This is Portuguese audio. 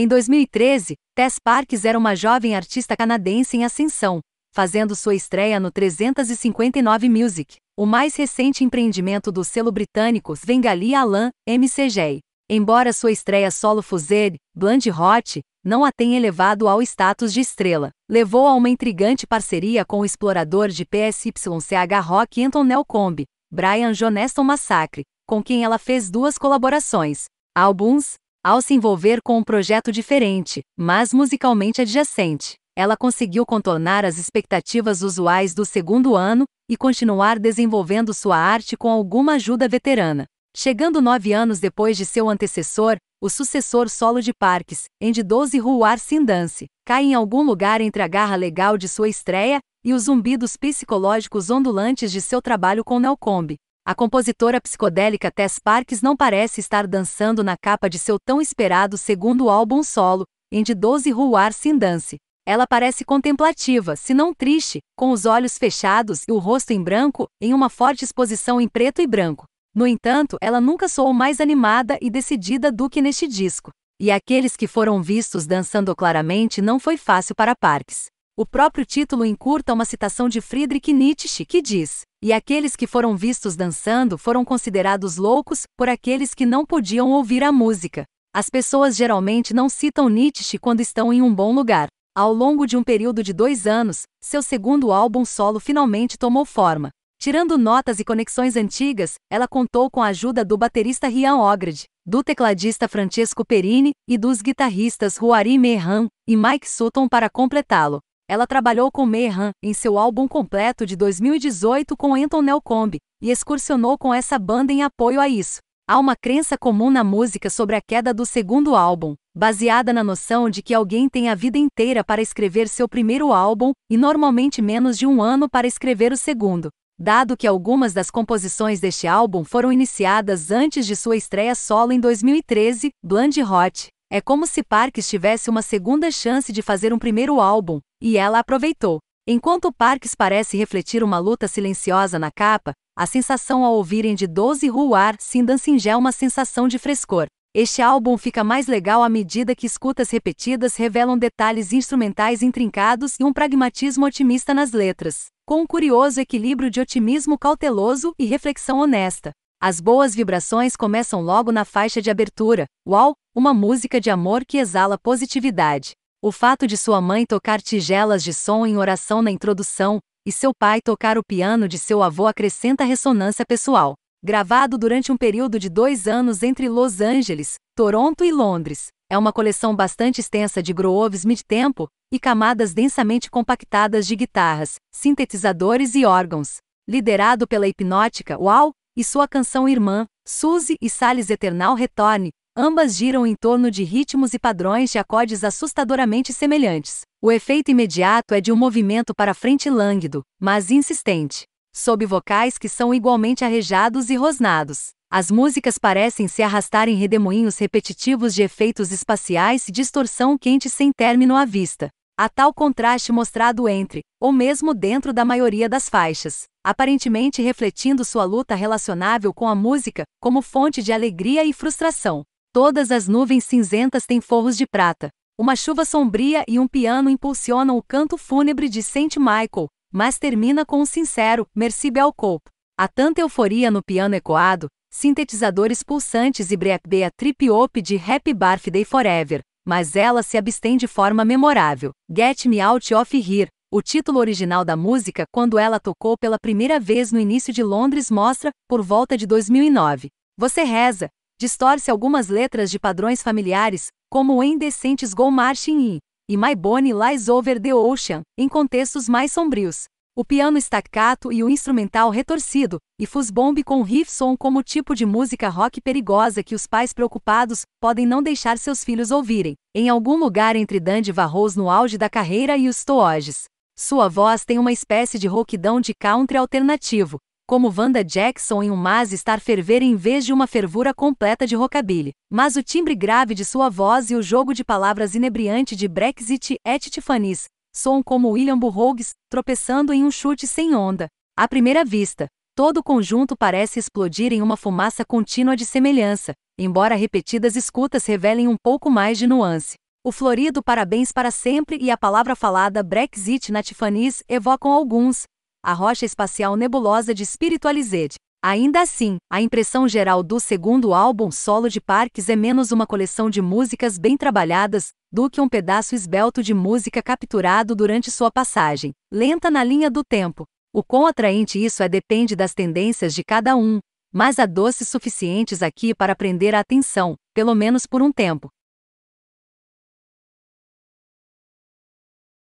Em 2013, Tess Parks era uma jovem artista canadense em ascensão, fazendo sua estreia no 359 Music, o mais recente empreendimento do selo britânico Svengali Alan, MCJ. Embora sua estreia solo Fused, Blonde Hot, não a tenha elevado ao status de estrela, levou a uma intrigante parceria com o explorador de PSYCH rock Anton Nelcombe, Brian Joneston Massacre, com quem ela fez duas colaborações, álbuns, ao se envolver com um projeto diferente, mas musicalmente adjacente, ela conseguiu contornar as expectativas usuais do segundo ano e continuar desenvolvendo sua arte com alguma ajuda veterana. Chegando nove anos depois de seu antecessor, o sucessor solo de Parques, Andy 12 Ruar Sindance, cai em algum lugar entre a garra legal de sua estreia e os zumbidos psicológicos ondulantes de seu trabalho com Nelcombe. A compositora psicodélica Tess Parks não parece estar dançando na capa de seu tão esperado segundo álbum solo, em 12 Ruar Sin Dance. Ela parece contemplativa, se não triste, com os olhos fechados e o rosto em branco, em uma forte exposição em preto e branco. No entanto, ela nunca soou mais animada e decidida do que neste disco. E aqueles que foram vistos dançando claramente não foi fácil para Parks. O próprio título encurta uma citação de Friedrich Nietzsche que diz: E aqueles que foram vistos dançando foram considerados loucos por aqueles que não podiam ouvir a música. As pessoas geralmente não citam Nietzsche quando estão em um bom lugar. Ao longo de um período de dois anos, seu segundo álbum solo finalmente tomou forma. Tirando notas e conexões antigas, ela contou com a ajuda do baterista Rian Ogred, do tecladista Francesco Perini e dos guitarristas Juari Mehran e Mike Sutton para completá-lo. Ela trabalhou com Mayhem em seu álbum completo de 2018 com Anton Nelcombe e excursionou com essa banda em apoio a isso. Há uma crença comum na música sobre a queda do segundo álbum, baseada na noção de que alguém tem a vida inteira para escrever seu primeiro álbum e normalmente menos de um ano para escrever o segundo. Dado que algumas das composições deste álbum foram iniciadas antes de sua estreia solo em 2013, Blonde Hot é como se Parks tivesse uma segunda chance de fazer um primeiro álbum, e ela aproveitou. Enquanto Parks parece refletir uma luta silenciosa na capa, a sensação ao ouvirem de 12 Ruar Sindan dancing gel é uma sensação de frescor. Este álbum fica mais legal à medida que escutas repetidas revelam detalhes instrumentais intrincados e um pragmatismo otimista nas letras, com um curioso equilíbrio de otimismo cauteloso e reflexão honesta. As boas vibrações começam logo na faixa de abertura. Uau, uma música de amor que exala positividade. O fato de sua mãe tocar tigelas de som em oração na introdução e seu pai tocar o piano de seu avô acrescenta ressonância pessoal. Gravado durante um período de dois anos entre Los Angeles, Toronto e Londres, é uma coleção bastante extensa de grooves mid-tempo e camadas densamente compactadas de guitarras, sintetizadores e órgãos. Liderado pela hipnótica Wow e sua canção Irmã, Suzy e Sales Eternal Retorne, ambas giram em torno de ritmos e padrões de acordes assustadoramente semelhantes. O efeito imediato é de um movimento para frente lânguido, mas insistente, sob vocais que são igualmente arrejados e rosnados. As músicas parecem se arrastar em redemoinhos repetitivos de efeitos espaciais e distorção quente sem término à vista. Há tal contraste mostrado entre, ou mesmo dentro da maioria das faixas, aparentemente refletindo sua luta relacionável com a música, como fonte de alegria e frustração. Todas as nuvens cinzentas têm forros de prata. Uma chuva sombria e um piano impulsionam o canto fúnebre de Saint Michael, mas termina com um sincero Merci Belcope. Há tanta euforia no piano ecoado, sintetizadores pulsantes e breakbeat a hop de Happy Birthday Forever, mas ela se abstém de forma memorável. Get Me Out of Here, o título original da música quando ela tocou pela primeira vez no início de Londres Mostra, por volta de 2009. Você reza, distorce algumas letras de padrões familiares, como o indecentes Go Marching e, e My Bonnie Lies Over the Ocean, em contextos mais sombrios. O piano staccato e o instrumental retorcido, e fus-bomb com riffson como tipo de música rock perigosa que os pais preocupados podem não deixar seus filhos ouvirem, em algum lugar entre Dandy Varros no auge da carreira e os Tooges. Sua voz tem uma espécie de rouquidão de country alternativo, como Wanda Jackson em um mas estar ferver em vez de uma fervura completa de rockabilly. Mas o timbre grave de sua voz e o jogo de palavras inebriante de Brexit et Tiffany's soam como William Burroughs tropeçando em um chute sem onda. À primeira vista, todo o conjunto parece explodir em uma fumaça contínua de semelhança, embora repetidas escutas revelem um pouco mais de nuance. O florido parabéns para sempre e a palavra falada Brexit na Tiffany's evocam alguns, a rocha espacial nebulosa de Spiritualized. Ainda assim, a impressão geral do segundo álbum solo de Parks é menos uma coleção de músicas bem trabalhadas do que um pedaço esbelto de música capturado durante sua passagem, lenta na linha do tempo. O quão atraente isso é depende das tendências de cada um, mas há doces suficientes aqui para prender a atenção, pelo menos por um tempo.